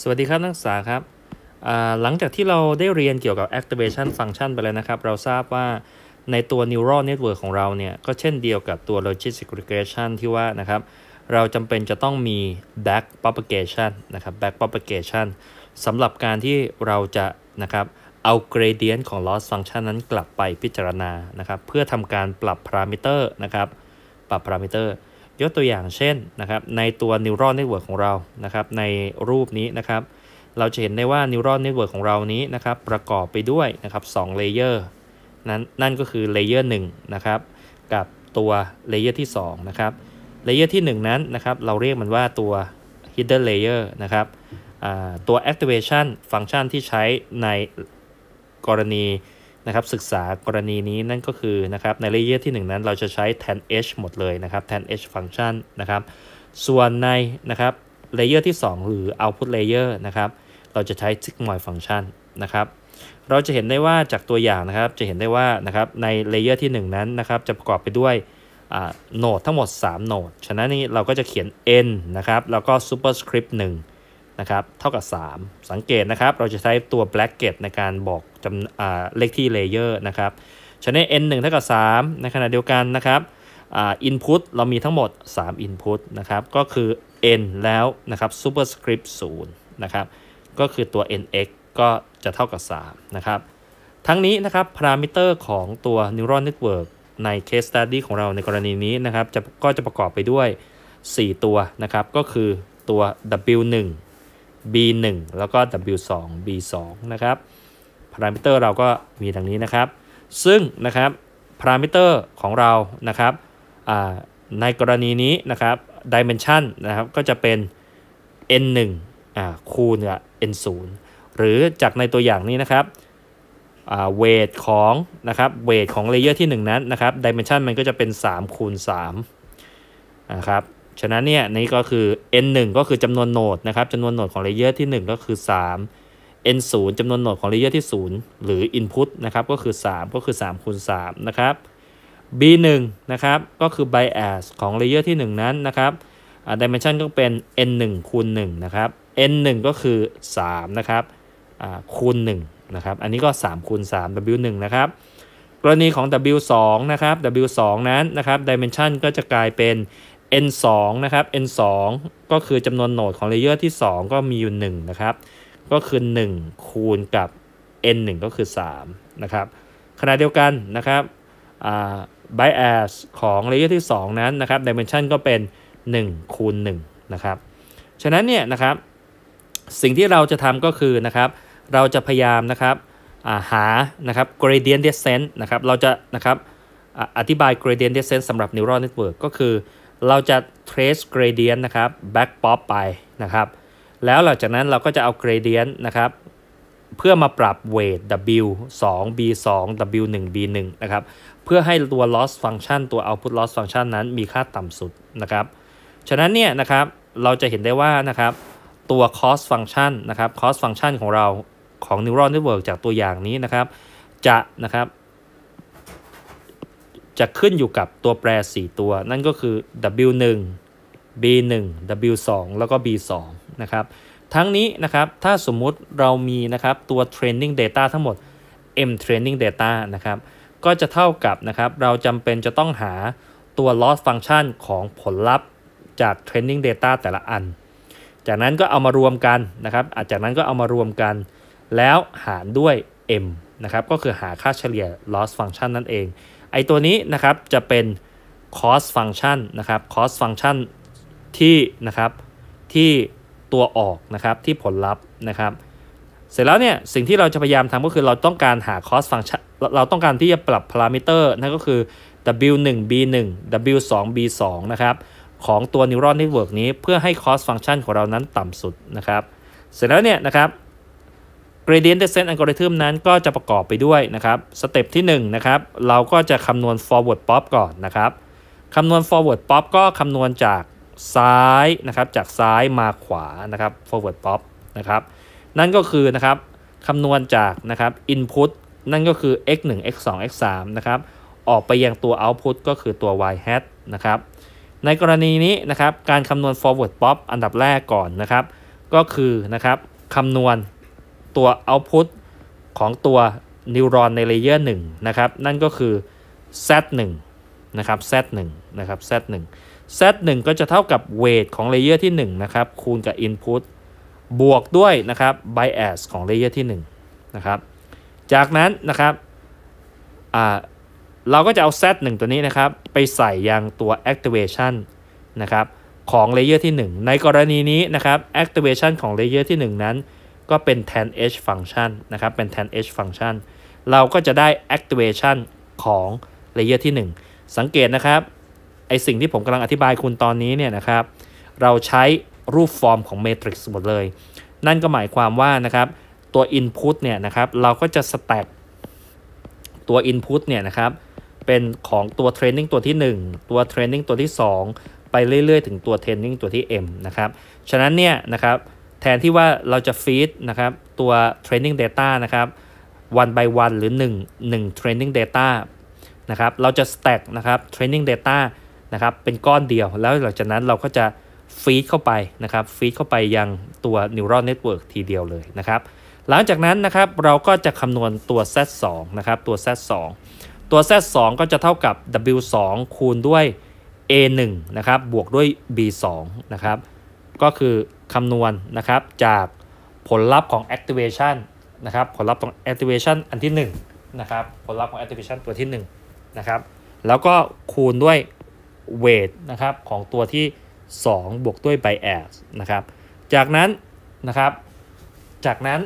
สวัสดีครับ นักศึกษาครับหลังจากที่เราได้เรียนเกี่ยวกับ activation function ไปแล้วนะครับ เราทราบว่าในตัว neural network ของเราเนี่ยก็เช่นเดียวกับตัว logistic regression ที่ว่านะครับเราจำเป็นจะต้องมี back propagation นะครับ back propagation สำหรับการที่เราจะนะครับเอา gradient ของ loss function นั้นกลับไปพิจารณานะครับเพื่อทำการปรับ parameter นะครับปรับ parameter ยกตัวอย่างเช่นนะครับในตัวนิรอนเน็ตเวิร์กของเรานะครับในรูปนี้นะครับ เราจะเห็นได้ว่านิรอนเน็ตเวิร์กของเรานี้นะครับ ประกอบไปด้วยนะครับสองเลเยอร์นั้นนั่นก็คือเลเยอร์หนึ่งนะครับกับตัวเลเยอร์ที่2นะครับเลเยอร์ที่1 นั้นนะครับเราเรียกมันว่าตัว hidden layer นะครับตัว activation function ที่ใช้ในกรณีนะครับศึกษากรณีนี้นั่นก็คือนะครับในเลเยอร์ที่ 1 นั้นเราจะใช้ tan h หมดเลยนะครับ tan h function นะครับ ส่วนในนะครับเลเยอร์ที่ 2 หรือ output layer นะครับเราจะใช้ sigmoid function นะครับ เราจะเห็นได้ว่าจากตัวอย่างนะครับจะเห็นได้ว่านะครับในเลเยอร์ที่ 1 นั้นนะครับจะประกอบไปด้วยโหนดทั้งหมด 3โหนดฉะนั้นนี่เราก็จะเขียน n นะครับแล้วก็ superscript 1นะครับเท่ากับ 3 สังเกตนะครับ เราจะใช้ตัว bracket ในการบอกจำเลขที่ layer นะครับชน้น n 1เท่ากับ 3 ในขณะเดียวกันนะครับอินพุตเรามีทั้งหมด 3 input นะครับ ก็คือ n แล้วนะครับ superscript 0นะครับ ก็คือตัว nx ก็จะเท่ากับ3นะครับ ทั้งนี้นะครับ พารามิเตอร์ของตัว neural network ใน case study ของเราในกรณีนี้นะครับจะก็จะประกอบไปด้วย 4 ตัวนะครับ ก็คือตัว w 1 B1 แล้วก็ W2 B2 นะครับ พารามิเตอร์เราก็มีดังนี้นะครับ ซึ่งนะครับ พารามิเตอร์ของเรานะครับในกรณีนี้นะครับดิเมนชันนะครับก็จะเป็น n1 อ่าคูณกับ n0 หรือจากในตัวอย่างนี้นะครับเวทของนะครับเวทของเลเยอร์ที่ 1 นั้นนะครับดิเมนชันมันก็จะเป็น 3 คูณ3นะครับฉะนั้นเนี่ยนี่ก็คือ n1 ก็คือจำนวนโหนดนะครับจำนวนโหนดของเลเยอร์ที่ 1 ก็คือ 3 n0 จำนวนโหนดของเลเยอร์ที่0หรือ input นะครับก็คือ 3 ก็คือ3คูณ3นะครับ b1 นะครับก็คือ bias ของเลเยอร์ที่ 1 นั้นนะครับ dimension ก็เป็น n1 คูณ1นะครับ n1 ก็คือ3นะครับคูณ1นะครับอันนี้ก็3คูณ3 w1 นะครับกรณีของ w2 นะครับ w2 นั้นนะครับดิเมนชันก็จะกลายเป็น n 2นะครับ n 2ก็คือจำนวนโหนดของเลเยอร์ที่ 2 ก็มีอยู่1นะครับก็คือ 1 คูณกับ n 1ก็คือ3นะครับขณะเดียวกันนะครับบ y a s ของเลเยอร์ที่ 2 นั้นนะครับ dimension ก็เป็น 1 คูณ1นะครับฉะนั้นเนี่ยนะครับสิ่งที่เราจะทำก็คือนะครับเราจะพยายามนะครับหานะครับ gradient descent นะครับเราจะนะครับอธิบาย gradient descent สำหรับ neural network ก็คือเราจะ trace gradient นะครับ back pop ไปนะครับ แล้วหลังจากนั้นเราก็จะเอา gradient นะครับ เพื่อมาปรับ weight w 2 b 2 w 1 b 1นะครับ เพื่อให้ตัว loss function ตัว output loss function นั้นมีค่าต่ำสุดนะครับ ฉะนั้นเนี่ยนะครับ เราจะเห็นได้ว่านะครับ ตัว cost function นะครับ cost function ของเราของ neural network จากตัวอย่างนี้นะครับ จะนะครับจะขึ้นอยู่กับตัวแปร 4 ตัว นั่นก็คือ w1 b1 w2 แล้วก็ b2 นะครับ ทั้งนี้นะครับ ถ้าสมมุติเรามีนะครับ ตัว training data ทั้งหมด m training data นะครับ ก็จะเท่ากับนะครับ เราจำเป็นจะต้องหาตัว loss function ของผลลัพธ์จาก training data แต่ละอัน จากนั้นก็เอามารวมกันนะครับจากนั้นก็เอามารวมกัน แล้วหารด้วย m นะครับ ก็คือหาค่าเฉลี่ย loss function นั่นเองไอตัวนี้นะครับจะเป็น cost function นะครับ cost function ที่นะครับที่ตัวออกนะครับที่ผลลัพธ์นะครับ เสร็จแล้วเนี่ยสิ่งที่เราจะพยายามทำก็คือเราต้องการหา cost function เราต้องการที่จะปรับพารามิเตอร์ นั่นก็คือ w1 b1 w2 b2 นะครับของตัว neural network นี้เพื่อให้ cost function ของเรานั้นต่ำสุดนะครับ เสร็จแล้วเนี่ยนะครับ gradient descent algorithm นั้นก็จะประกอบไปด้วยนะครับสเต็ปที่1นะครับเราก็จะคำนวณ forward pop ก่อนนะครับคำนวณ forward pop ก็คำนวณจากซ้ายนะครับจากซ้ายมาขวานะครับ forward pop นะครับนั่นก็คือนะครับคำนวณจากนะครับ input นั่นก็คือ x 1 x 2 x 3นะครับออกไปยังตัว output ก็คือตัว y hat นะครับในกรณีนี้นะครับการคำนวณ forward pop อันดับแรกก่อนนะครับ ก็คือนะครับคำนวณตัว output ของตัวนิวรอนในเลเยอร์1นะครับนั่นก็คือ Z1 นะครับ Z1 นะครับ Z1 Z1 ก็จะเท่ากับ weight ของเลเยอร์ที่1นะครับคูณกับ input บวกด้วยนะครับ bias ของเลเยอร์ที่1นะครับจากนั้นนะครับเราก็จะเอา Z1 ตัวนี้นะครับไปใส่ยังตัว activation นะครับของเลเยอร์ที่1 ในกรณีนี้นะครับ activation ของเลเยอร์ที่1 นั้นก็เป็น tan h function นะครับ เป็น tan h function เราก็จะได้ activation ของ layer ที่ 1 สังเกตนะครับ ไอสิ่งที่ผมกำลังอธิบายคุณตอนนี้เนี่ยนะครับ เราใช้รูปฟอร์มของเมทริกซ์หมดเลย นั่นก็หมายความว่านะครับ ตัว input เนี่ยนะครับ เราก็จะ stack ตัว input เนี่ยนะครับ เป็นของตัว training ตัวที่ 1 ตัว training ตัวที่ 2 ไปเรื่อยๆ ถึงตัว training ตัวที่ m นะครับ ฉะนั้นเนี่ยนะครับแทนที่ว่าเราจะฟีดนะครับตัว training data นะครับ one by one หรือ 1 1 training data นะครับเราจะ stack นะครับ training data นะครับเป็นก้อนเดียวแล้วหลังจากนั้นเราก็จะฟีดเข้าไปนะครับฟีดเข้าไปยังตัว neural network ทีเดียวเลยนะครับ หลังจากนั้นนะครับเราก็จะคำนวณตัว z 2นะครับตัว z 2ตัว z 2ก็จะเท่ากับ w 2คูณด้วย a 1นะครับบวกด้วย b 2นะครับก็คือคำนวณนะครับจากผลลัพธ์ของ activation นะครับผลลัพธ์ของ activation อันที่1นะครับผลลัพธ์ของ activation ตัวที่1 นะครับ แล้วก็คูณด้วย weight นะครับของตัวที่ 2 บวกด้วย bias นะครับ จากนั้นนะครับจากนั้น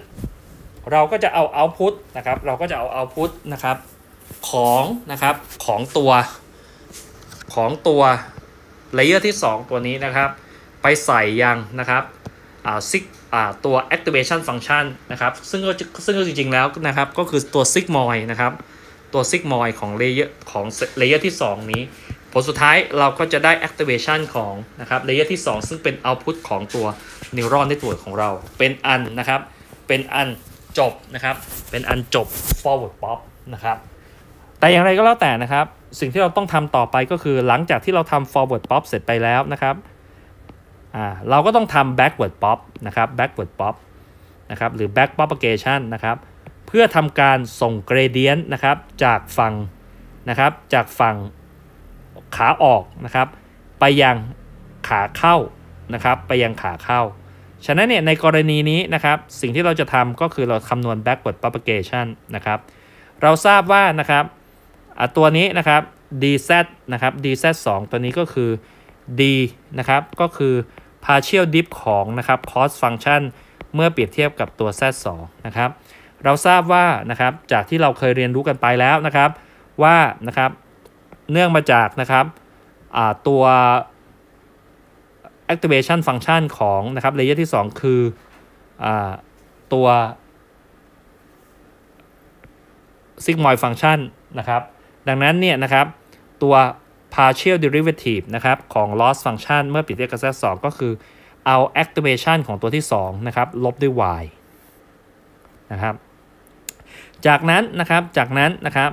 เราก็จะเอา output นะครับเราก็จะเอา output นะครับของนะครับของตัวของตัว layer ที่ 2 ตัวนี้นะครับไปใส่ยังนะครับซิกตัว activation function นะครับซึ่งก็ซึ่งก็จริงๆ แล้วนะครับ ก็คือตัว sigmoid นะครับตัว sigmoid ของเลเยอร์ของเลเยอร์ที่ 2 นี้ผลสุดท้ายเราก็จะได้ activation ของนะครับเลเยอร์ที่ 2 ซึ่งเป็น output ของตัวนิวรอนในตัวของเรา เป็นอันนะครับ เป็นอันจบนะครับ เป็นอันจบ forward pop นะครับ แต่อย่างไรก็แล้วแต่นะครับ สิ่งที่เราต้องทำต่อไปก็คือหลังจากที่เราทำ forward pop เสร็จไปแล้วนะครับเราก็ต้องทำ backward pop นะครับ backward pop นะครับ หรือ back propagation นะครับ เพื่อทำการส่งเกรเดียนนะครับ จากฝั่งนะครับ จากฝั่งขาออกนะครับ ไปยังขาเข้านะครับ ไปยังขาเข้า ฉะนั้นเนี่ย ในกรณีนี้นะครับ สิ่งที่เราจะทำก็คือเราคำนวณ backward propagation นะครับ เราทราบว่านะครับตัวนี้นะครับ dz นะครับ dz 2ตัวนี้ก็คือ d นะครับ ก็คือ partial d i p ของนะครับ cost function เมื่อเปรียบเทียบกับตัว z2 นะครับเราทราบว่านะครับจากที่เราเคยเรียนรู้กันไปแล้วนะครับว่านะครับเนื่องมาจากนะครับตัว activation function ของนะครับเลเยอร์ที่ 2 คืออตัว sigmoid function นะครับดังนั้นเนี่ยนะครับตัว partial derivative นะครับของ loss function เมื่อเปลียนเทียบกสสองก็คือ เอา activation ของตัวที่2นะครับลบด้วย y นะครับจากนั้นนะครับจากนั้นนะครับ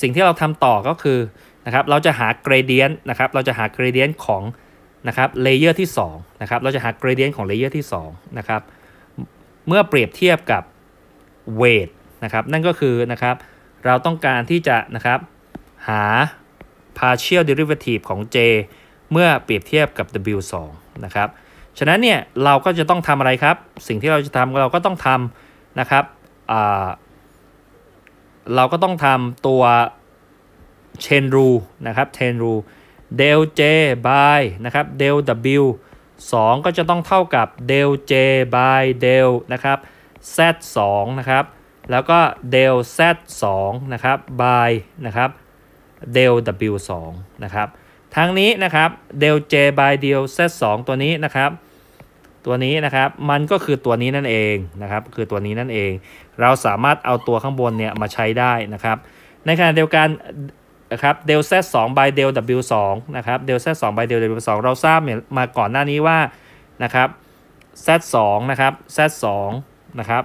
สิ่งที่เราทำต่อก็คือนะครับ เราจะหา gradient นะครับเราจะหา gradient ของนะครับเลเยอร์ที่2นะครับเราจะหา gradient ของเลเยอร์ที่2นะครับเมื่อเปรียบเทียบกับ weight นะครับนั่นก็คือนะครับเราต้องการที่จะนะครับหา partial derivative ของ j เมื่อเปรียบเทียบกับ w2 นะครับ ฉะนั้นเนี่ย เราก็จะต้องทำอะไรครับสิ่งที่เราจะทำเราก็ต้องทำนะครับเราก็ต้องทำตัว chain rule นะครับ chain rule del j by นะครับ del w 2 ก็จะต้องเท่ากับ del j by del นะครับ z 2นะครับแล้วก็ del z 2 นะครับ by นะครับ del w 2นะครับทางนี้นะครับ del j by del z 2 ตัวนี้นะครับตัวนี้นะครับมันก็คือตัวนี้นั่นเองนะครับคือตัวนี้นั่นเอง เราสามารถเอาตัวข้างบนเนี่ยมาใช้ได้นะครับในขณะเดียวกันนะครับเด del z 2 by del w 2นะครับ del เ2 by del w 2เราทราบมาก่อนหน้านี้ว่านะครับเซองนะครับเซองนะครับ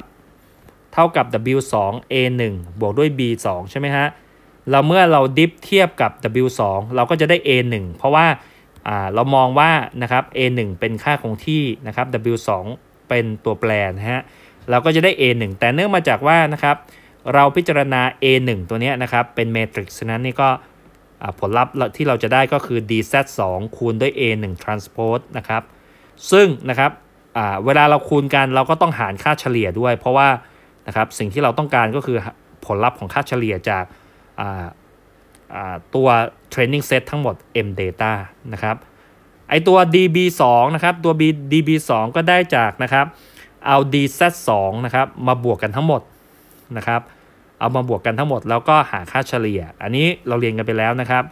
เท่ากับ w 2 a 1บวกด้วย b 2ใช่ไหมฮะเราเมื่อเราดิฟเทียบกับ W2 เราก็จะได้ A1 เพราะว่า เรามองว่า นะครับ A1 เป็นค่าคงที่ นะครับ W2 เป็นตัวแปรนะฮะ เราก็จะได้ A1 แต่เนื่องมาจากว่า นะครับ เราพิจารณา A1 ตัวนี้นะครับ เป็นเมทริกซ์นั้นนี่ก็ผลลัพธ์ที่เราจะได้ก็คือ dz2 คูณด้วย a1 transpose นะครับ ซึ่ง นะครับเวลาเราคูณกัน เราก็ต้องหารค่าเฉลี่ยด้วย เพราะว่า นะครับ สิ่งที่เราต้องการก็คือผลลัพธ์ของค่าเฉลี่ยจากตัว Training Set ทั้งหมด M Data นะครับ ไอตัว DB2 นะครับตัว B DB2 ก็ได้จากนะครับ เอา DZ2 นะครับมาบวกกันทั้งหมดนะครับ เอามาบวกกันทั้งหมด แล้วก็หาค่าเฉลี่ย อันนี้เราเรียนกันไปแล้วนะครับ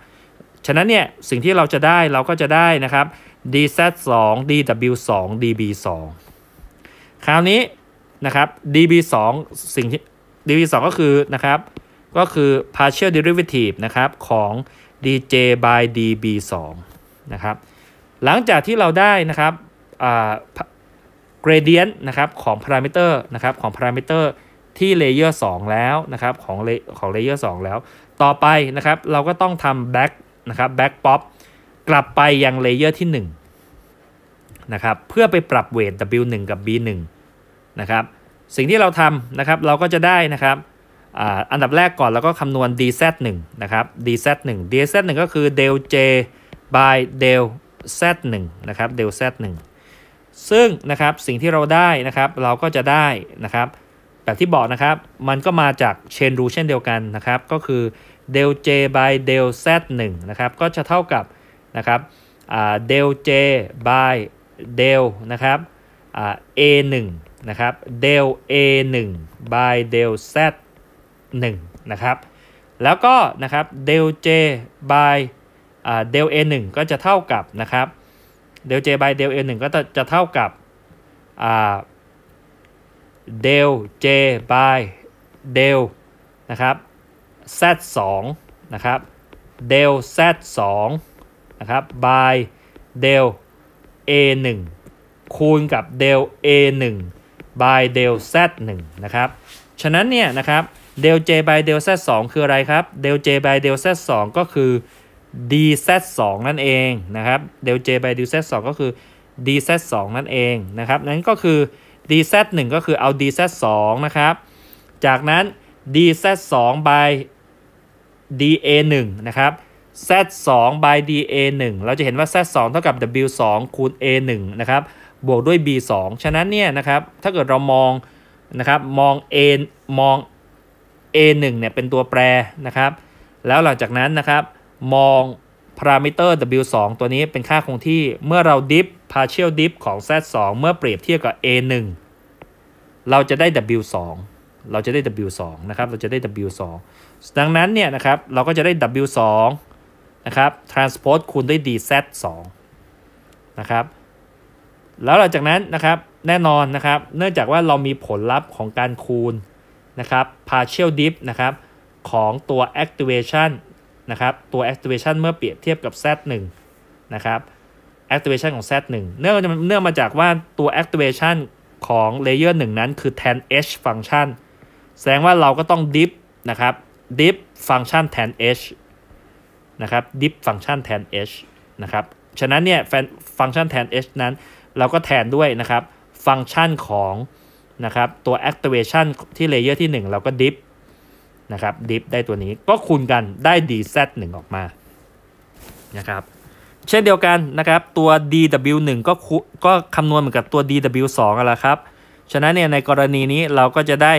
ฉะนั้นเนี่ยสิ่งที่เราจะได้เราก็จะได้นะครับ DZ2 DW2 DB2 คราวนี้นะครับ DB2 สิ่งที่ DB2 ก็คือนะครับก็คือ partial derivative นะครับของ dj by db2 นะครับหลังจากที่เราได้นะครับ gradient นะครับของ parameter นะครับของ parameter ที่เลเยอร์2แล้วนะครับของของเลเยอร์2แล้ว ต่อไปนะครับเราก็ต้องทำ back นะครับ back pop กลับไปยังเลเยอร์ที่1นะครับเพื่อไปปรับ weight w1 กับ b1 นะครับสิ่งที่เราทำนะครับเราก็จะได้นะครับอันดับแรกก่อนแล้วก็คำนวณ dz1 นะครับ dz1 dz1 ก็คือ del j by del z1 นะครับ del z1 ซึ่งนะครับสิ่งที่เราได้นะครับเราก็จะได้นะครับแบบที่บอกนะครับมันก็มาจากเชนรูเช่นเดียวกันนะครับก็คือ del j by del z1 นะครับก็จะเท่ากับนะครับเดล j by del นะครับ a1 นะครับ del a1 by del z 1นะครับ แล้วก็นะครับ del j by del a 1ก็จะเท่ากับนะครับ del j by del a 1ก็จะเท่ากับ del j by del นะครับ z 2นะครับ del z 2นะครับ by del a 1คูณกับ del a 1 by del z 1นะครับ ฉะนั้นเนี่ยนะครับ del j by del z 2 คืออะไรครับ del j by del z 2 ก็คือ dz 2นั่นเองนะครับ del j by del z 2ก็คือ dz 2 นั่นเองนะครับ นั้นก็คือ dz 1 ก็คือเอา dz 2นะครับ จากนั้น dz 2 by da 1นะครับ z 2 by da 1เราจะเห็นว่า z 2เท่ากับ w 2คูณ a 1นะครับ บวกด้วย b 2ฉะนั้นเนี่ยนะครับ ถ้าเกิดเรามองนะครับ มอง a มอง a1 เนี่ยเป็นตัวแปรนะครับแล้วหลังจากนั้นนะครับมองพารามิเตอร์ w2 ตัวนี้เป็นค่าคงที่เมื่อเราดิฟ partial d i ิฟของ z2 เมื่อเปรียบเทียบกับ a1 เราจะได้ w2 เราจะได้ w2 นะครับเราจะได้ w2 ดังนั้นเนี่ยนะครับเราก็จะได้ w2 นะครับ transpose คูณด้วย dz2 นะครับแล้วหลังจากนั้นนะครับแน่นอนนะครับเนื่องจากว่าเรามีผลลัพธ์ของการคูณนะครับ partial dip นะครับของตัว activation นะครับตัว activation เมื่อเปรียบเทียบกับ Z1 นะครับ activation ของ Z1 เนื่องเนื่องมาจากว่าตัว activation ของ layer 1 นั้นคือ tan h function แสดงว่าเราก็ต้อง dip นะครับ dip function tan h นะครับ dip function tan h นะครับฉะนั้นเนี่ย function tan h นั้น เราก็แทนด้วยนะครับฟังก์ชันของนะครับตัว activation ที่เลเยอร์ที่ 1 เราก็ดิฟนะครับดิฟได้ตัวนี้ก็คูณกันได้ dz1 ออกมานะครับ เช่นเดียวกันนะครับตัว dw1 ก็ก็คำนวณเหมือนกับตัว dw2 อ่ะละครับ ฉะนั้นเนี่ยในกรณีนี้เราก็จะได้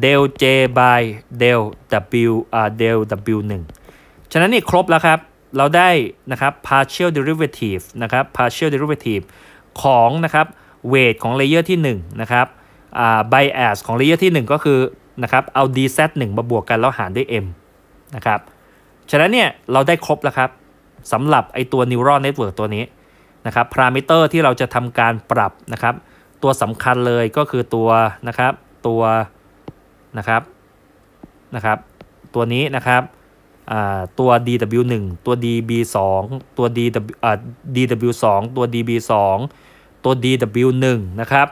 เดลเจบายเดลดับบิลเดลดับบิหนึ่งฉะนั้นนี่ครบแล้วครับเราได้นะครับ partial derivative นะครับ partial derivative ของนะครับ weight ของเลเยอร์ที่1 นะครับไบแอสของระยะที่ 1 ก็คือนะครับเอา dz1 มาบวกกันแล้วหารด้วย m นะครับ ฉะนั้นเนี่ย เราได้ครบแล้วครับสำหรับไอตัว neural network ตัวนี้นะครับพารามิเตอร์ที่เราจะทำการปรับนะครับ ตัวสำคัญเลยก็คือตัวนะครับตัวนะครับนะครับ ตัวนี้นะครับตัว dw1 ตัว db2 ตัว dw 2ตัว db2 ตัว dw1 นะครับ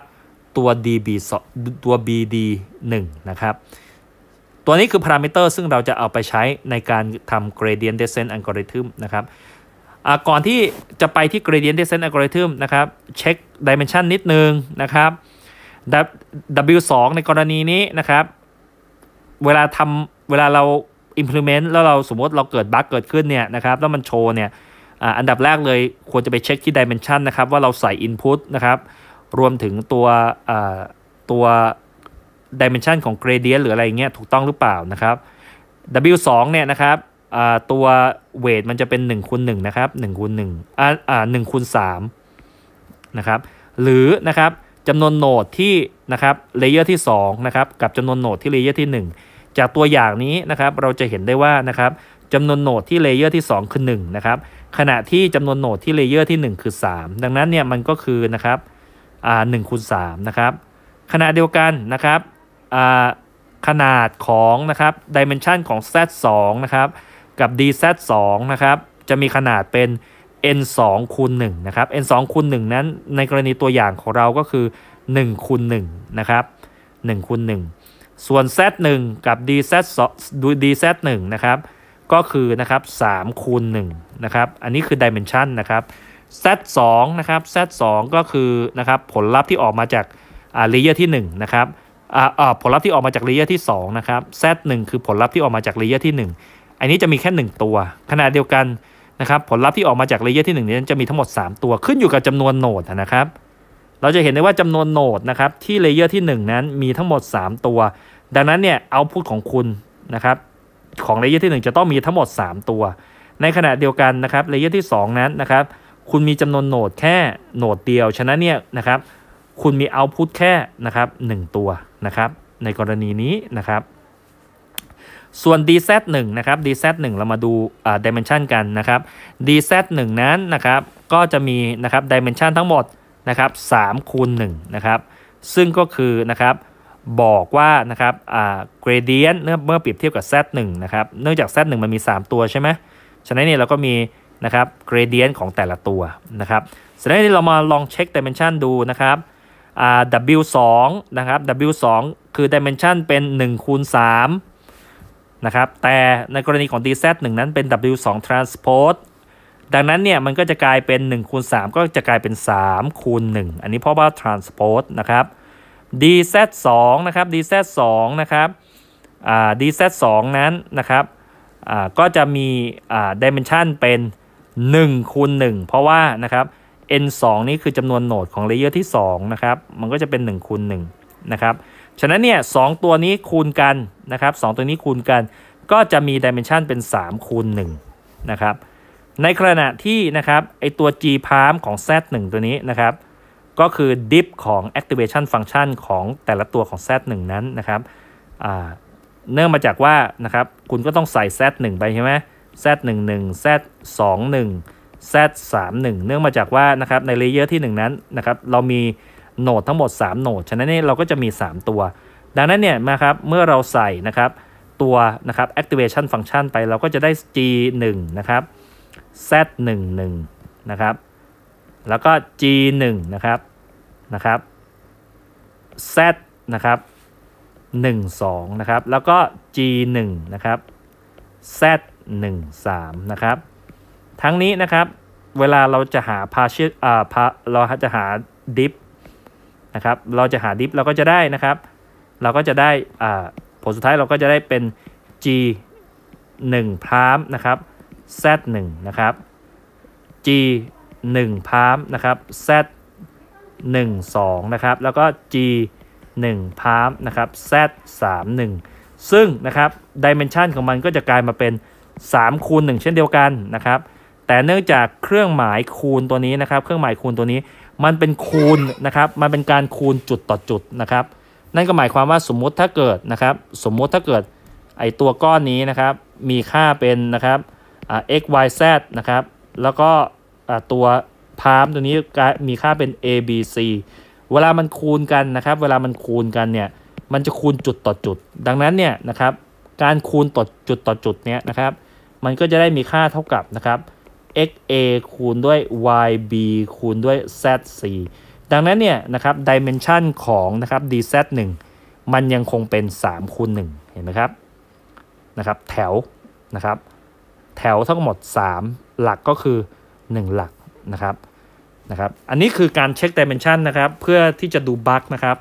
ตัว db ตัว bd 1นะครับ ตัวนี้คือพารามิเตอร์ซึ่งเราจะเอาไปใช้ในการทำ gradient descent algorithm นะครับก่อนที่จะไปที่ gradient descent algorithm นะครับ เช็ค dimension นิดนึงนะครับ w 2ในกรณีนี้นะครับ เวลาทำเวลาเรา implement แล้วเราสมมติเราเกิดบั๊กเกิดขึ้นเนี่ยนะครับแล้วมันโชว์เนี่ยอันดับแรกเลยควรจะไปเช็คที่ dimension นะครับว่าเราใส่ input นะครับรวมถึงตัวตัวดิเมนชันของเกรเดียนหรืออะไรเงี้ยถูกต้องหรือเปล่านะครับ W2 เนี่ยนะครับตัวเวทมันจะเป็น1คูณ1นะครับ1คูณ1อ่าอ่1คูณ3นะครับหรือนะครับจำนวนโหนดที่นะครับเลเยอร์ที่2นะครับกับจำนวนโหนดที่เลเยอร์ที่ 1 จากตัวอย่างนี้นะครับเราจะเห็นได้ว่านะครับจำนวนโหนดที่เลเยอร์ที่2 คือ1นะครับขณะที่จำนวนโหนดที่เลเยอร์ที่ 1 คือ 3 ดังนั้นเนี่ยมันก็คือนะครับหนึ่งคูณสามนะครับขณะเดียวกันนะครับขนาดของนะครับดิเมนชันของ z 2นะครับ กับ d z 2นะครับจะมีขนาดเป็น n 2คูณ1นะครับ n 2คูณ1นั้น ในกรณีตัวอย่างของเราก็คือ1คูณ1นะครับ1คูณ1ส่วน z 1กับ d z 2 d z 1นะครับก็คือนะครับ3คูณ1นะครับอันนี้คือดิเมนชันนะครับ Z2 นะครับ Z2 ก็คือนะครับผลลัพธ์ที่ออกมาจากเลเยอร์ที่1นะครับผลลัพธ์ที่ออกมาจากเลเยอร์ที่2นะครับ Z1 คือผลลัพธ์ที่ออกมาจากเลเยอร์ที่ 1 อันนี้จะมีแค่1ตัวขณะเดียวกันนะครับ ผลลัพธ์ที่ออกมาจากเลเยอร์ที่ 1 นี้จะมีทั้งหมด 3 ตัวขึ้นอยู่กับจำนวนโหนดนะครับ เราจะเห็นได้ว่าจำนวนโหนดนะครับที่เลเยอร์ที่1 นั้นมีทั้งหมด 3 ตัว ดังนั้นเนี่ยเอาพุทของคุณนะครับ ของเลเยอร์ที่ 1 จะต้องมีทั้งหมด 3 ตัว ในขณะเดียวกันนะครับเลเยอร์ที่ 2 นั้นนะครับคุณมีจำนวนโหนดแค่โหนดเดียวฉะนั้นเนี่ยนะครับคุณมีเอาพุตแค่นะครับ1ตัวนะครับ ในกรณีนี้นะครับ ส่วน DZ1 นะครับ DZ1 เรามาดูอ่า d i เมนชันกันนะครับ DZ1 นั้นนะครับก็จะมีนะครับด i เมนชันทั้งหมดนะครับ3คูณ1นะครับซึ่งก็คือนะครับบอกว่านะครับอ่าเกรเดียนเมื่อเปรียบเทียบกับ Z1 นะครับเนื่องจาก Z1 มันมี 3 ตัวใช่ไหมฉะนั้นเนี่ยเราก็มีนะครับเกรเดียนของแต่ละตัวนะครับสดงที่เรามาลองเช็คดิเมนชันดูนะครับ W2 นะครับ W2 คือดิเมนชันเป็น1คูณ3นะครับแต่ในกรณีของ DZ1 นั้นเป็น W2 t r a n s p o r t ดังนั้นเนี่ยมันก็จะกลายเป็น1คูณ3 ก็จะกลายเป็น 3 คูณ 1 อันนี้เพราะว่า t r a n s p o r t นะครับ DZ2 นะครับ DZ2 นะครับ DZ2 นั้นนะครับก็จะมีดิเมนชันเป็น1 คูณ 1 เพราะว่านะครับ n 2นี่คือจำนวนโหนดของเลเยอร์ที่2นะครับมันก็จะเป็น 1 คูณ1นะครับฉะนั้นเนี่ยสตัวนี้คูณกันนะครับ2ตัวนี้คูณกันก็จะมีดิเมนชันเป็น 3 คูณ1นะครับในขณะที่นะครับไอตัว g พาร์มของ z 1 ตัวนี้นะครับก็คือดิฟของ activation function ของแต่ละตัวของ z 1 นั้นนะครับเนื่องมาจากว่านะครับคุณก็ต้องใส่ z 1 ไปใช่ไหม Z11 Z21 Z31 เนื่องมาจากว่านะครับในเลเยอร์ที่ 1 นั้นนะครับเรามีโหนดทั้งหมด 3โหนด ฉะนั้นนี่เราก็จะมี 3 ตัว ดังนั้นเนี่ยนะครับเมื่อเราใส่นะครับตัวนะครับ activation function ไปเราก็จะได้ G1 นะครับ Z11 นะครับแล้วก็ G1 นะครับนะครับ Z นะครับ1 2นะครับแล้วก็ G1 นะครับ Z 1 3นะครับ ทั้งนี้นะครับ เวลาเราจะหาพาชิอ่าพาเราจะหาดิฟนะครับ เราจะหาดิฟเราก็จะได้นะครับ เราก็จะได้อ่าผลสุดท้ายเราก็จะได้เป็น g 1พรามนะครับ z 1นะครับ g 1พรามนะครับ z 1 2นะครับ แล้วก็ g 1พรามนะครับ z 3 1ซึ่งนะครับดิเมนชันของมันก็จะกลายมาเป็น3คูณ1เช่นเดียวกันนะครับ แต่เนื่องจากเครื่องหมายคูณตัวนี้นะครับ เครื่องหมายคูณตัวนี้มันเป็นคูณนะครับ มันเป็นการคูณจุดต่อจุดนะครับ นั่นก็หมายความว่าสมมุติถ้าเกิดนะครับ สมมุติถ้าเกิดไอตัวก้อนนี้นะครับ มีค่าเป็นนะครับ x y z นะครับ แล้วก็ตัวพาร์มตัวนี้มีค่าเป็น a b c เวลามันคูณกันนะครับ เวลามันคูณกันเนี่ยมันจะคูณจุดต่อจุด ดังนั้นเนี่ยนะครับการคูณต่อจุดต่อจุดเนี่ยนะครับมันก็จะได้มีค่าเท่ากับนะครับ x a คูณด้วย y b คูณด้วย z c ดังนั้นเนี่ยนะครับดิเมนชันของนะครับ d z 1มันยังคงเป็น 3 คูณ 1 เห็นไหมครับ นะครับ แถวนะครับแถวทั้งหมด 3 หลักก็คือ 1 หลักนะครับนะครับ อันนี้คือการเช็คดิเมนชันนะครับเพื่อที่จะดูบั๊กนะครับ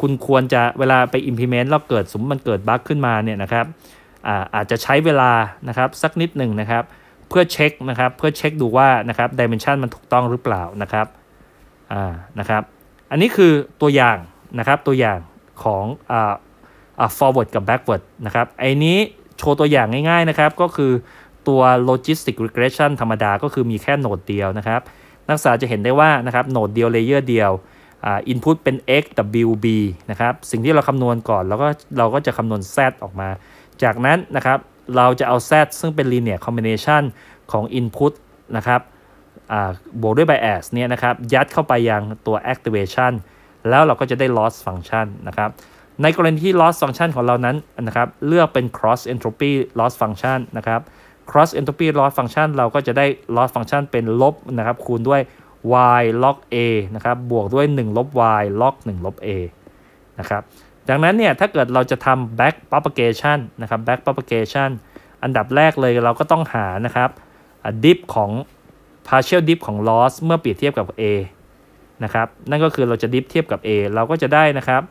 คุณควรจะเวลาไป implement แล้วเกิดสมมติมันเกิดบั๊กขึ้นมาเนี่ยนะครับอาจจะใช้เวลานะครับสักนิดหนึ่งนะครับ เพื่อเช็คนะครับเพื่อเช็คดูว่านะครับดิเมนชันมันถูกต้องหรือเปล่านะครับอ่านะครับอันนี้คือตัวอย่างนะครับตัวอย่างของอ่าอ่า forward กับ backward นะครับไอ้นี้โชว์ตัวอย่างง่ายๆนะครับก็คือตัว logistic regression ธรรมดาก็คือมีแค่โหนดเดียวนะครับนักศึกษาจะเห็นได้ว่านะครับโหนดเดียวเลเยอร์เดียวอินพุตเป็น x w b นะครับสิ่งที่เราคำนวณก่อน แล้วก็เราก็จะคำนวณ z ออกมาจากนั้นนะครับเราจะเอา Z ซึ่งเป็น linear combination ของ input นะครับบวกด้วย bias เนี่ยนะครับยัดเข้าไปยังตัว activation แล้วเราก็จะได้ loss function นะครับในกรณีที่ loss function ของเรานั้นนะครับเลือกเป็น cross entropy loss function นะครับ cross entropy loss function เราก็จะได้ loss function เป็นลบนะครับคูณด้วย y log a นะครับบวกด้วย1ลบ y log 1ลบ a นะครับดังนั้นเนี่ยถ้าเกิดเราจะทำ back propagation นะครับ back propagation อันดับแรกเลยเราก็ต้องหานะครับดิฟของ partial dip ของ loss เมื่อเปรียบเทียบกับ a นะครับนั่นก็คือเราจะดิฟเทียบกับ a เราก็จะได้นะครับ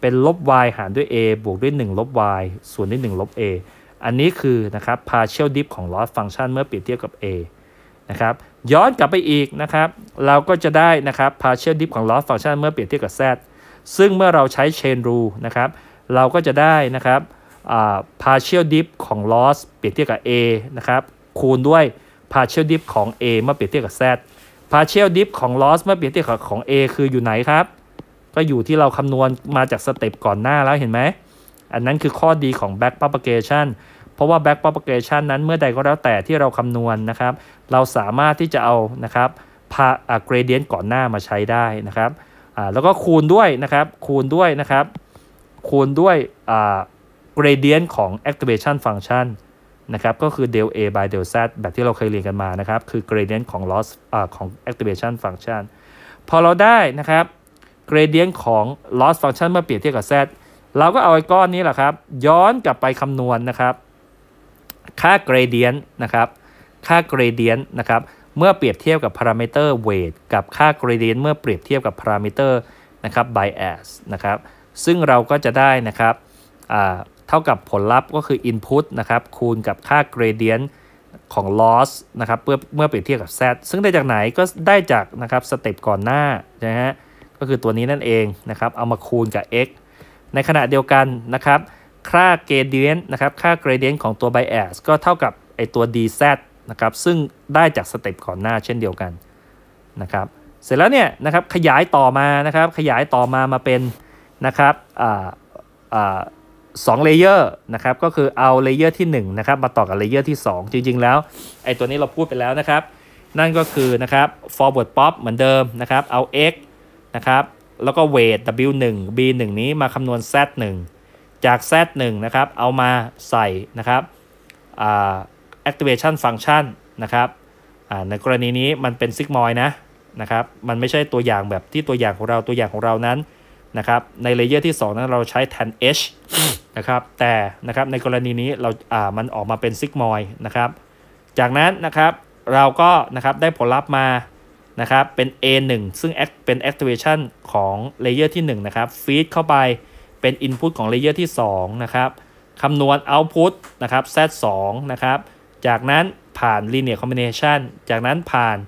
เป็นลบ y หารด้วย a บวกด้วย1ลบ y ส่วนด้วย1ลบ a อันนี้คือนะครับ partial dip ของ loss function เมื่อเปรียบเทียบกับ a นะครับย้อนกลับไปอีกนะครับเราก็จะได้นะครับ partial dip ของ loss function เมื่อเปรียบเทียบกับ z ซึ่งเมื่อเราใช้ chain rule นะครับเราก็จะได้นะครับ partial dip ของ loss เปรียบเทียบกับ a นะครับ คูณด้วย partial dip ของ a เมื่อเปรียบเทียบกับ z partial dip ของ loss เมื่อเปรียบเทียบกับของ a คืออยู่ไหนครับ ก็อยู่ที่เราคำนวณมาจากสเต็ปก่อนหน้าแล้วเห็นไหมอันนั้นคือข้อดีของ back propagation เพราะว่า back propagation นั้นเมื่อใดก็แล้วแต่ที่เราคำนวณนะครับ เราสามารถที่จะเอานะครับ gradient ก่อนหน้ามาใช้ได้นะครับอ่าแล้วก็คูณด้วยนะครับคูณด้วยนะครับ คูณด้วยอ่า gradient ของ activation function นะครับก็คือ del a by del z แบบที่เราเคยเรียนกันมานะครับ คือ gradient ของ loss อ่าของ activation function พอเราได้นะครับ gradient ของ loss function เมื่อเปรียบเทียบกับ z เราก็เอาไอ้ก้อนนี้แหละครับ ย้อนกลับไปคำนวณนะครับ ค่า gradient นะครับ ค่า gradient นะครับเมื่อเปรียบเทียบกับพารามิเตอร์เวทกับค่า gradient เมื่อเปรียบเทียบกับพารามิเตอร์นะครับ bias นะครับซึ่งเราก็จะได้นะครับเท่ากับผลลัพธ์ก็คือ input นะครับคูณกับค่า gradient ของ loss นะครับเมื่อเมื่อเปรียบเทียบกับ z ซึ่งได้จากไหนก็ได้จากนะครับสเต็ปก่อนหน้านะฮะก็คือตัวนี้นั่นเองนะครับเอามาคูณกับ x ในขณะเดียวกันนะครับค่า gradient นะครับค่า gradient ของตัว bias ก็เท่ากับไอตัว dz นะครับซึ่งได้จากสเต็ปก่อนหน้าเช่นเดียวกันนะครับเสร็จแล้วเนี่ยนะครับขยายต่อมานะครับขยายต่อมามาเป็นนะครับสองเลเยอร์นะครับก็คือเอาเลเยอร์ที่1นะครับมาต่อกับเลเยอร์ที่ 2 จริงๆแล้ว ไอ้ตัวนี้เราพูดไปแล้วนะครับ นั่นก็คือนะครับ forward pop เหมือนเดิมนะครับเอา x นะครับแล้วก็ weight w 1 b 1นี้มาคำนวณ z 1 จาก z 1นะครับเอามาใส่นะครับ activation function นะครับในกรณีนี้มันเป็นซิกมอยนะนะครับ มันไม่ใช่ตัวอย่างแบบที่ตัวอย่างของเราตัวอย่างของเรานั้นนะครับ ในเลเยอร์ที่ 2 นั้นเราใช้แทน h นะครับ แต่นะครับในกรณีนี้เราามันออกมาเป็นซิกมอยนะครับ จากนั้นนะครับเราก็นะครับได้ผลลัพธ์มานะครับเป็น A1 ซึ่งเป็น activation ของเลเยอร์ที่ 1 นะครับฟีดเข้าไปเป็น input ของเลเยอร์ที่ 2 นะครับคำนวณ output นะครับ Z2 นะครับจากนั้นผ่าน linear combination จากนั้นผ่าน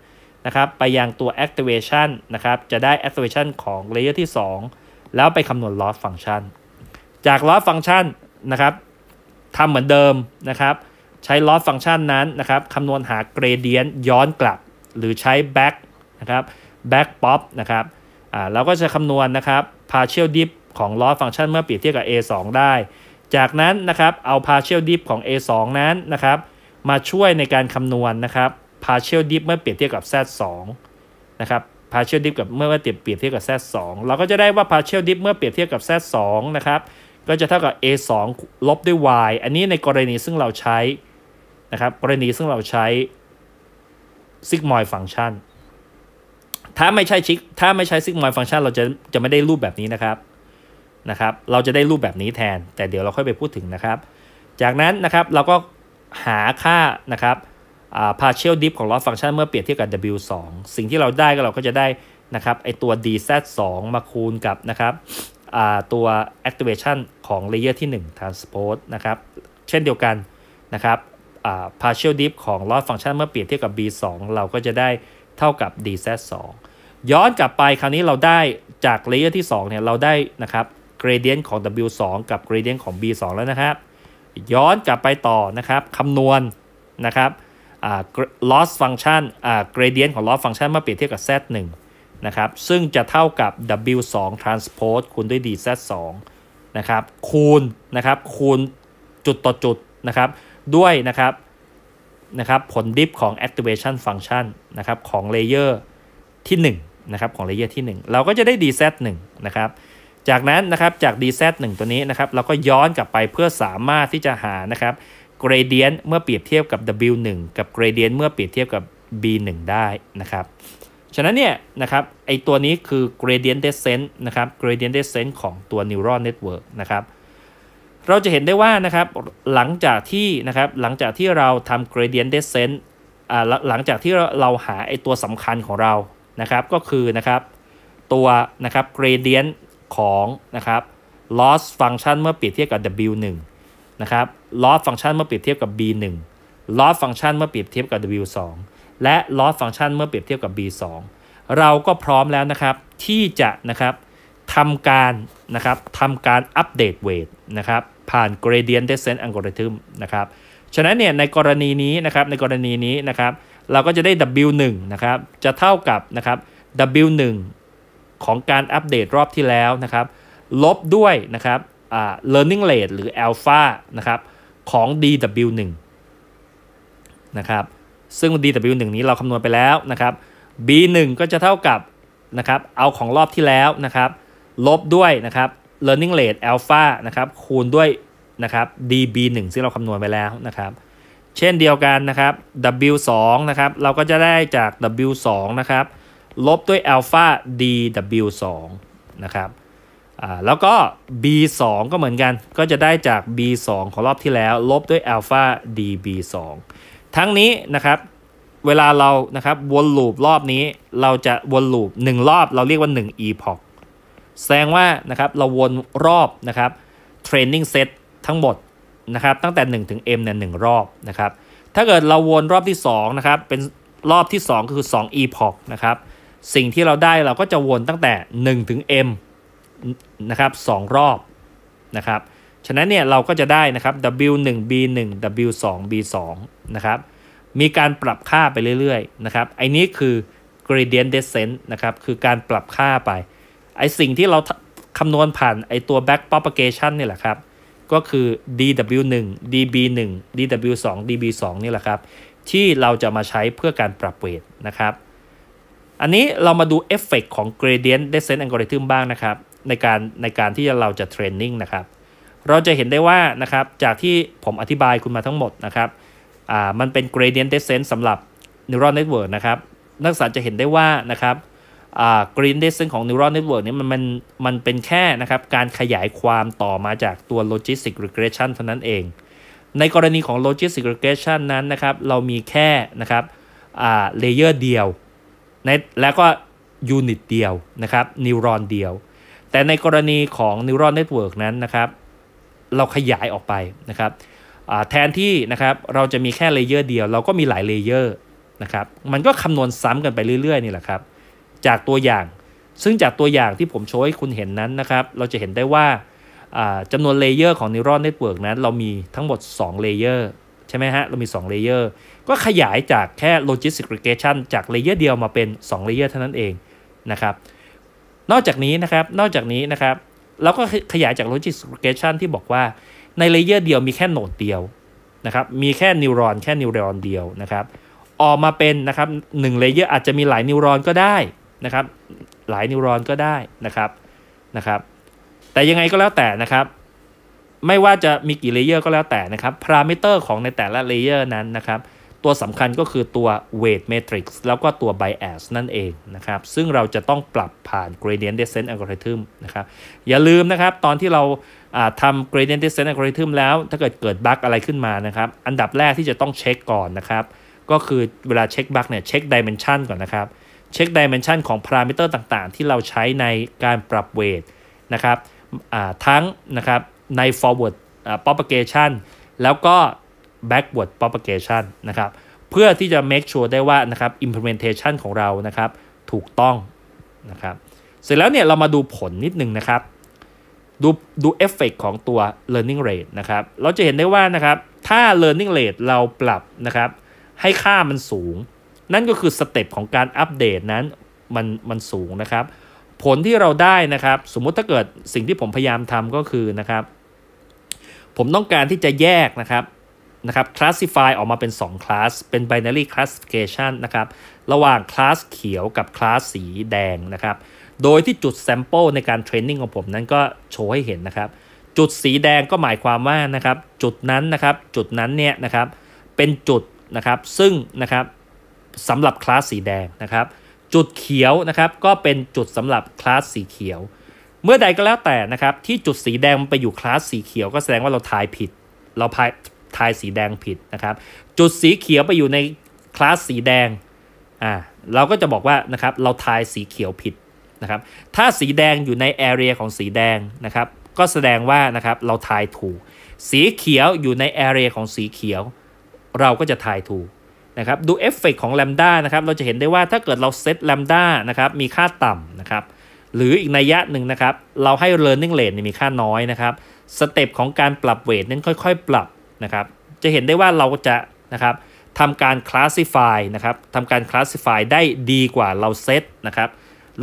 นะครับไปยังตัว activation นะครับ จะได้ activation ของ layer ที่ 2 แล้วไปคำนวณ loss function จาก loss function นะครับทำเหมือนเดิมนะครับ ใช้ loss function นั้นนะครับคำนวณหา gradient ย้อนกลับ หรือใช้ back นะครับ back pop นะครับ อ่า เราก็จะคำนวณนะครับ partial dip ของ loss function เมื่อเปรียบเทียบกับ a 2ได้ จากนั้นนะครับ เอา partial dip ของ a 2นั้นนะครับมาช่วยในการคำนวณนะครับ partial d i p เมื่อเปรียบเทียบกับ z2 นะครับ partial d i p กับเมื่อเปรียบเทียบกับ z2 เราก็จะได้ว่า partial d i p เมื่อเปรียบเทียบกับ z2 นะครับก็จะเท่ากับ a2 ลบด้วย y อันนี้ในกรณีซึ่งเราใช้นะครับกรณีซึ่งเราใช้ซิกมอยฟัง c t ชันถ้าไม่ใช่ชิกถ้าไม่ใช้ซิกมอยฟังชันเราจะจะไม่ได้รูปแบบนี้นะครับนะครับ เราจะได้รูปแบบนี้แทน แต่เดี๋ยวเราค่อยไปพูดถึงนะครับ จากนั้นนะครับเราก็หาค่านะครับ partial dip ของ loss function เมื่อเปรียบเทียบกับ w2 สิ่งที่เราได้ก็เราก็จะได้นะครับไอตัว dz2 มาคูณกับนะครับตัว activation ของ layer ที่1 transpose นะครับเช่นเดียวกันนะครับ partial dip ของ loss function เมื่อเปรียบเทียบกับ b2 เราก็จะได้เท่ากับ dz2 ย้อนกลับไปคราวนี้เราได้จาก layer ที่ 2เนี่ยเราได้นะครับ gradient ของ w2 กับ gradient ของ b2 แล้วนะครับย้อนกลับไปต่อนะครับคำนวณนะครับอ่า loss function อ่า gradient ของ loss function มาเปรียบเทียบกับ z 1นะครับซึ่งจะเท่ากับ w 2 transpose คูณด้วย d z 2นะครับคูณนะครับ คูณจุดต่อจุดนะครับ ด้วยนะครับนะครับผลดิฟของ activation function นะครับของเลเยอร์ที่1นะครับของเลเยอร์ที่ 1 เราก็จะได้ d z 1นะครับจากนั้นนะครับ จาก dz1 ตัวนี้นะครับ เราก็ย้อนกลับไปเพื่อสามารถที่จะหานะครับรเดียนต์เมื่อเปรียบเทียบกับ w1 กับรเดียนต์เมื่อเปรียบเทียบกับ b1 ได้นะครับ ฉะนั้นเนี่ยนะครับไอตัวนี้คือ gradient descent นะครับ gradient descent ของตัว neural network นะครับ เราจะเห็นได้ว่านะครับหลังจากที่นะครับหลังจากที่เราทำ gradient descent อ่าหลังจากที่เราหาไอตัวสำคัญของเรา นะครับ ก็คือนะครับตัวนะครับ gradient ของนะครับ loss function เมื่อเปรียบเทียบกับ w1 นะครับ loss function เมื่อเปรียบเทียบกับ b1 loss function เมื่อเปรียบเทียบกับ w2 และ loss function เมื่อเปรียบเทียบกับ b2 เราก็พร้อมแล้วนะครับที่จะนะครับทำการนะครับทำการอัปเดตเวทนะครับผ่าน gradient descent algorithm นะครับฉะนั้นเนี่ยในกรณีนี้นะครับในกรณีนี้นะครับเราก็จะได้ w1 นะครับจะเท่ากับนะครับ w1 ของการอัปเดตรอบที่แล้วนะครับ ลบด้วยนะครับ learning rate หรือ alpha นะครับของ DW1 นะครับซึ่ง DW1 นี้เราคำนวณไปแล้วนะครับ B1 ก็จะเท่ากับนะครับเอาของรอบที่แล้วนะครับ ลบด้วยนะครับ learning rate alpha นะครับคูณด้วยนะครับ DB1 ซึ่งเราคำนวณไปแล้วนะครับ เช่นเดียวกันนะครับ W2 นะครับ เราก็จะได้จาก W2 นะครับลบด้วยอัลฟา dw 2นะครับแล้วก็ b 2ก็เหมือนกัน ก็จะได้จาก b 2ของรอบที่แล้ว ลบด้วยอัลฟา db 2ทั้งนี้นะครับ เวลาเรานะครับวนลูปรอบนี้ เราจะวนลูป 1 รอบเราเรียกว่า 1 epoch แสดงว่านะครับเราวนรอบนะครับเทรนนิ่งเซตทั้งหมดนะครับ ตั้งแต่ 1 ถึง m เนี่ยหรอบนะครับ ถ้าเกิดเราวนรอบที่2นะครับเป็นรอบที่ 2 ก็คือ 2 epoch นะครับสิ่งที่เราได้เราก็จะวนตั้งแต่ 1 ถึง m นะครับ 2 รอบนะครับ ฉะนั้นเนี่ยเราก็จะได้นะครับ w 1 b 1 w 2 b 2นะครับ มีการปรับค่าไปเรื่อยๆนะครับ ไอ้นี้คือ gradient descent นะครับ คือการปรับค่าไปไอ้สิ่งที่เราคำนวณผ่านไอ้ตัว back propagation นี่แหละครับ ก็คือ dw1 db1 dw2 db2 นี่แหละครับ ที่เราจะมาใช้เพื่อการปรับเวทนะครับอันนี้เรามาดูเอฟเฟกของ gradient descent algorithm บ้างนะครับในการในการที่เราจะเทรนนิ่งนะครับ เราจะเห็นได้ว่านะครับจากที่ผมอธิบายคุณมาทั้งหมดนะครับ อ่ามันเป็น gradient descent สำหรับ neural network นะครับนักศึกษาจะเห็นได้ว่านะครับ อ่า gradient descent ของ neural network นี้มันมันมันเป็นแค่นะครับการขยายความต่อมาจากตัว logistic regression เท่านั้นเอง ในกรณีของ logistic regression นั้นนะครับเรามีแค่นะครับ อ่าเลเยอร์เดียวในแล้วก็ยูนิตเดียวนะครับนิวรอนเดียว แต่ในกรณีของนิวรอนเน็ตเวิร์กนั้นนะครับเราขยายออกไปนะครับแทนที่นะครับเราจะมีแค่เลเยอร์เดียวเราก็มีหลายเลเยอร์นะครับมันก็คำนวณซ้ำกันไปเรื่อยๆนี่แหละครับจากตัวอย่างซึ่งจากตัวอย่างที่ผมโชว์ให้คุณเห็นนั้นนะครับเราจะเห็นได้ว่าจำนวนเลเยอร์ของนิวรอนเน็ตเวิร์กนั้น เรามีทั้งหมด2เลเยอร์ใช่ไหมฮะ เรามี2เลเยอร์ก็ขยายจากแค่โลจิสติกส์เรเกชันจากเลเยอร์เดียวมาเป็น2เลเยอร์เท่านั้นเองนะครับนอกจากนี้นะครับนอกจากนี้นะครับ เราก็ขยายจากโลจิสติกส์เรเกชันที่บอกว่าในเลเยอร์เดียวมีแค่โนดเดียวนะครับมีแค่นิวรอน แค่นิวรอนเดียวนะครับ ออกมาเป็นนะครับหนึ่งเลเยอร์อาจจะมีหลายนิวรอนก็ได้นะครับหลายนิวรอนก็ได้นะครับนะครับ แต่ยังไงก็แล้วแต่นะครับไม่ว่าจะมีกี่เลเยอร์ก็แล้วแต่นะครับพารามิเตอร์ของในแต่ละเลเยอร์นั้นนะครับ ตัวสำคัญก็คือตัว weight matrix แล้วก็ตัว bias นั่นเองนะครับ ซึ่งเราจะต้องปรับผ่าน gradient descent algorithm นะครับอย่าลืมนะครับตอนที่เราทำ gradient descent algorithm แล้วถ้าเกิดเกิดบั๊กอะไรขึ้นมานะครับ อันดับแรกที่จะต้องเช็คก่อนนะครับ ก็คือเวลาเช็คบั๊กเนี่ยเช็ค dimension ก่อนนะครับเช็ค dimension ของพารามิเตอร์ต่างๆ ที่เราใช้ในการปรับ weight นะครับทั้งนะครับใน forward propagation แล้วก็ backward propagation นะครับ เพื่อที่จะ make sure ได้ว่านะครับ implementation ของเรา นะครับ ถูกต้อง นะครับ เสร็จแล้วเนี่ย เรามาดูผลนิดนึงนะครับ ดูดูเอฟเฟกของตัว learning rate นะครับ เราจะเห็นได้ว่านะครับ ถ้า learning rate เราปรับนะครับ ให้ค่ามันสูง นั่นก็คือสเต็ปของการอัปเดตนั้น มันมันสูงนะครับ ผลที่เราได้นะครับ สมมุติถ้าเกิดสิ่งที่ผมพยายามทำก็คือนะครับผมต้องการที่จะแยกนะครับนะครับ classify ออกมาเป็น 2 class เป็น binary classification นะครับระหว่าง class เขียวกับ class สีแดงนะครับโดยที่จุด sample ในการเทรนนิ่งของผมนั้นก็โชว์ให้เห็นนะครับจุดสีแดงก็หมายความว่านะครับจุดนั้นนะครับจุดนั้นเนี่ยนะครับเป็นจุดนะครับซึ่งนะครับสำหรับ class สีแดงนะครับจุดเขียวนะครับก็เป็นจุดสำหรับ class สีเขียวเมื่อใดก็แล้วแต่นะครับที่จุดสีแดงมันไปอยู่คลาสสีเขียวก็แสดงว่าเราทายผิดเราทายทายสีแดงผิดนะครับ จุดสีเขียวไปอยู่ในคลาสสีแดงอ่าเราก็จะบอกว่านะครับเราทายสีเขียวผิดนะครับ ถ้าสีแดงอยู่ในแอเรียของสีแดงนะครับก็แสดงว่านะครับเราทายถูกสีเขียวอยู่ในแอเรียของสีเขียวเราก็จะทายถูกนะครับดูเอฟเฟกของแลมด้านะครับเราจะเห็นได้ว่าถ้าเกิดเราเซตแลมด้านะครับมีค่าต่ำนะครับหรืออีกนัยยะหนึ่งนะครับเราให้ learning rate มีค่าน้อยนะครับ สเต็ปของการปรับเวทนั้นค่อยๆปรับนะครับ จะเห็นได้ว่าเราจะนะครับทำการ classify นะครับทำการ classify ได้ดีกว่าเราเซตนะครับ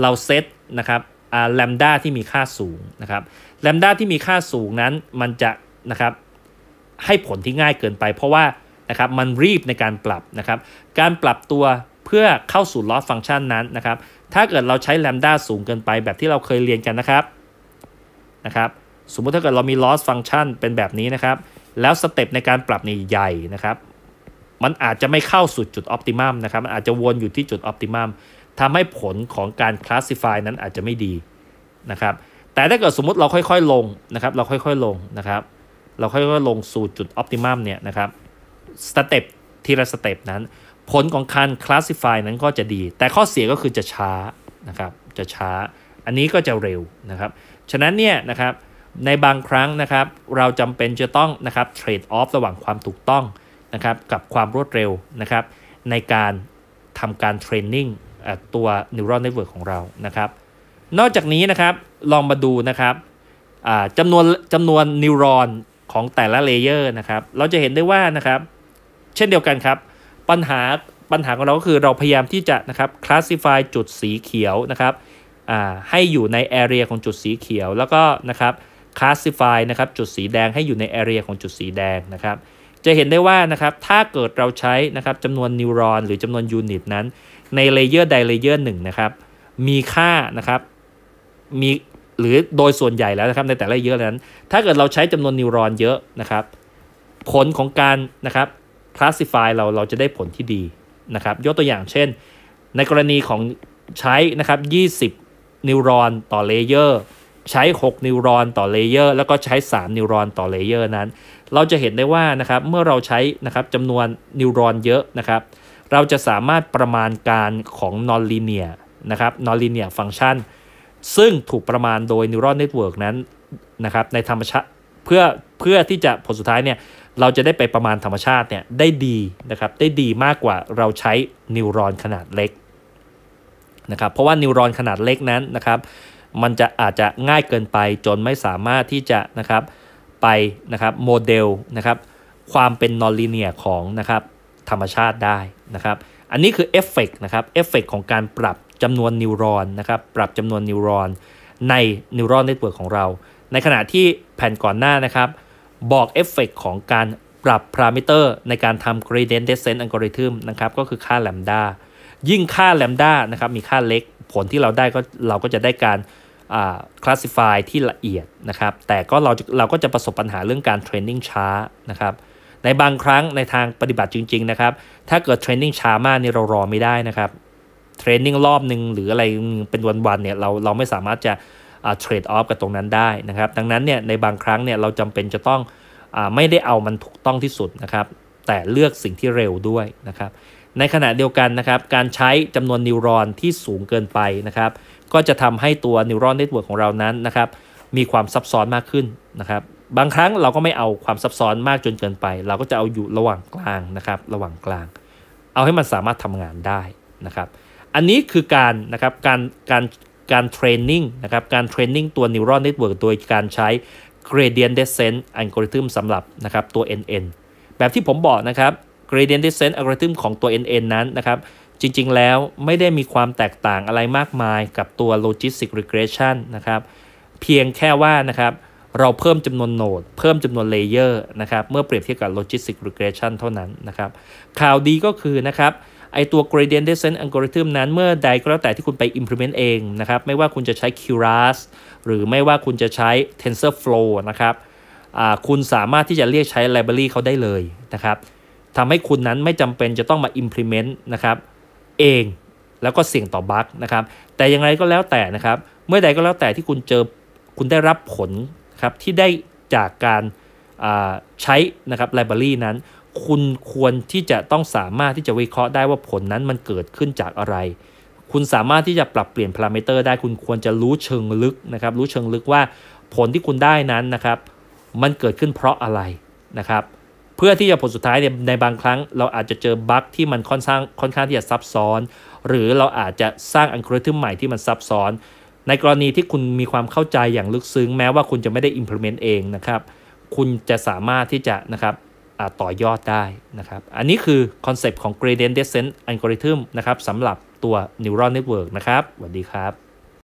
เราเซตนะครับอแลมด้าที่มีค่าสูงนะครับแลมด้าที่มีค่าสูงนั้นมันจะนะครับให้ผลที่ง่ายเกินไป เพราะว่านะครับมันรีบในการปรับนะครับ การปรับตัวเพื่อเข้าสู่ลอสฟังก์ชันนั้นนะครับถ้าเกิดเราใช้แลมด้าสูงเกินไปแบบที่เราเคยเรียนกันนะครับนะครับสมมุติถ้าเกิดเรามี loss function เป็นแบบนี้นะครับแล้วสเต็ปในการปรับนี่ใหญ่นะครับ มันอาจจะไม่เข้าสู่จุดออปติมัมนะครับมันอาจจะวนอยู่ที่จุดออปติมัมทำให้ผลของการคลาสสิฟายนั้นอาจจะไม่ดีนะครับ แต่ถ้าเกิดสมมติเราค่อยๆลงนะครับ เราค่อยๆลงนะครับ เราค่อยๆลงสู่จุดออปติมัมเนี่ยนะครับสเต็ปทีละสเต็ปนั้นผลของการคลาสสิฟายนั้นก็จะดี แต่ข้อเสียก็คือจะช้านะครับ จะช้า อันนี้ก็จะเร็วนะครับ ฉะนั้นเนี่ยนะครับ ในบางครั้งนะครับ เราจำเป็นจะต้องนะครับเทรดออฟระหว่างความถูกต้องนะครับ กับความรวดเร็วนะครับ ในการทำการเทรนนิ่งตัว neural network ของเรานะครับ นอกจากนี้นะครับลองมาดูนะครับจำนวนจำนวนนิวรอนของแต่ละเลเยอร์นะครับ เราจะเห็นได้ว่านะครับ เช่นเดียวกันครับปัญหาปัญหาของเราก็คือเราพยายามที่จะนะครับคลาสสิฟายจุดสีเขียวนะครับให้อยู่ในแอเรียของจุดสีเขียวแล้วก็นะครับคลาสสิฟายนะครับจุดสีแดงให้อยู่ในแอเรียของจุดสีแดงนะครับจะเห็นได้ว่านะครับถ้าเกิดเราใช้นะครับจำนวนนิวรอนหรือจำนวนยูนิตนั้น ในเลเยอร์ใดเลเยอร์หนึ่งนะครับ มีค่านะครับมีหรือโดยส่วนใหญ่แล้วนะครับในแต่ละเลเยอร์นั้น ถ้าเกิดเราใช้จำนวนนิวรอนเยอะนะครับ ผลของการนะครับคลาสสิฟายเราเราจะได้ผลที่ดีนะครับยกตัวอย่างเช่น ในกรณีของใช้นะครับ20 นิวรอนต่อเลเยอร์ใช้ 6 นิวรอนต่อเลเยอร์แล้วก็ใช้ 3 นิวรอนต่อเลเยอร์นั้น เราจะเห็นได้ว่านะครับเมื่อเราใช้นะครับจำนวนนิวรอนเยอะนะครับ เราจะสามารถประมาณการของ nonlinear นะครับ nonlinear function ซึ่งถูกประมาณโดย neural network นั้นนะครับในธรรมชาติเพื่อเพื่อที่จะผลสุดท้ายเนี่ยเราจะได้ไปประมาณธรรมชาติเนี่ยได้ดีนะครับ ได้ดีมากกว่าเราใช้นิวรอนขนาดเล็กนะครับเพราะว่านิวรอนขนาดเล็กนั้นนะครับ มันจะอาจจะง่ายเกินไปจนไม่สามารถที่จะนะครับไปนะครับโมเดลนะครับความเป็นนอนลีเนียของนะครับธรรมชาติได้นะครับอันนี้คือเอฟเฟกนะครับเอฟเฟกของการปรับจำนวนนิวรอนนะครับ ปรับจำนวนนิวรอนในนิวรอนเน็ตเวิร์กของเรา ในขณะที่แผ่นก่อนหน้านะครับบอกเอฟเฟกของการปรับพารามิเตอร์ในการทำ gradient descent algorithm นะครับ ก็คือค่าแลมดายิ่งค่าแลมดานะครับมีค่าเล็กผลที่เราได้ก็เราก็จะได้การ classify ที่ละเอียดนะครับ แต่ก็เราเราก็จะประสบปัญหาเรื่องการเทรนนิ่งช้านะครับในบางครั้งในทางปฏิบัติจริง ๆ นะครับ ถ้าเกิดเทรนนิ่งช้ามากนี่เรารอไม่ได้นะครับเทรนนิ่งรอบหนึ่งหรืออะไรเป็นวันๆ เนี่ยเราเราไม่สามารถจะเทรดออฟกับตรงนั้นได้นะครับ ดังนั้นเนี่ยในบางครั้งเนี่ยเราจำเป็นจะต้องอไม่ได้เอามันถูกต้องที่สุดนะครับแต่เลือกสิ่งที่เร็วด้วยนะครับในขณะเดียวกันนะครับ การใช้จำนวนนิวรอนที่สูงเกินไปนะครับ ก็จะทำให้ตัวนิวรอนเน็ตเวิร์กของเรานั้นนะครับ มีความซับซ้อนมากขึ้นนะครับ บางครั้งเราก็ไม่เอาความซับซ้อนมากจนเกินไป เราก็จะเอาอยู่ระหว่างกลางนะครับระหว่างกลาง เอาให้มันสามารถทำงานได้นะครับ อันนี้คือการนะครับการการการเทรนนิ่งนะครับการเทรนนิ่งตัว neural network โดยการใช้ gradient descent algorithm สำหรับนะครับตัว NN แบบที่ผมบอกนะครับ gradient descent algorithm ของตัว NN นั้นนะครับ จริงๆแล้วไม่ได้มีความแตกต่างอะไรมากมายกับตัว logistic regression นะครับเพียงแค่ว่านะครับเราเพิ่มจำนวนโนดเพิ่มจำนวนเลเยอร์นะครับเมื่อเปรียบเทียบกับ logistic regression เท่านั้นนะครับ ข่าวดีก็คือนะครับไอตัว gradient descent algorithm นั้นเมื่อใดก็แล้วแต่ที่คุณไป implement เองนะครับไม่ว่าคุณจะใช้ Keras หรือไม่ว่าคุณจะใช้ TensorFlow นะครับคุณสามารถที่จะเรียกใช้ library เขาได้เลยนะครับทำให้คุณนั้นไม่จำเป็นจะต้องมา implement นะครับเองแล้วก็เสี่ยงต่อบั๊กนะครับแต่อย่างไรก็แล้วแต่นะครับเมื่อใดก็แล้วแต่ที่คุณเจอคุณได้รับผลครับที่ได้จากการใช้นะครับไลบรารีนั้นคุณควรที่จะต้องสามารถที่จะวิเคราะห์ได้ว่าผลนั้นมันเกิดขึ้นจากอะไร คุณสามารถที่จะปรับเปลี่ยนพารามิเตอร์ได้คุณควรจะรู้เชิงลึกนะครับ รู้เชิงลึกว่าผลที่คุณได้นั้นนะครับ มันเกิดขึ้นเพราะอะไรนะครับ เพื่อที่จะผลสุดท้ายเนี่ย ในบางครั้ง เราอาจจะเจอบั๊กที่มันค่อนข้างค่อนข้างที่จะซับซ้อน หรือเราอาจจะสร้างอัลกอริทึมใหม่ที่มันซับซ้อน ในกรณีที่คุณมีความเข้าใจอย่างลึกซึ้งแม้ว่าคุณจะไม่ได้ implement เองนะครับ คุณจะสามารถที่จะนะครับต่อยอดได้นะครับ อันนี้คือคอนเซปต์ของ gradient descent algorithm นะครับสำหรับตัว neural network นะครับ สวัสดีครับ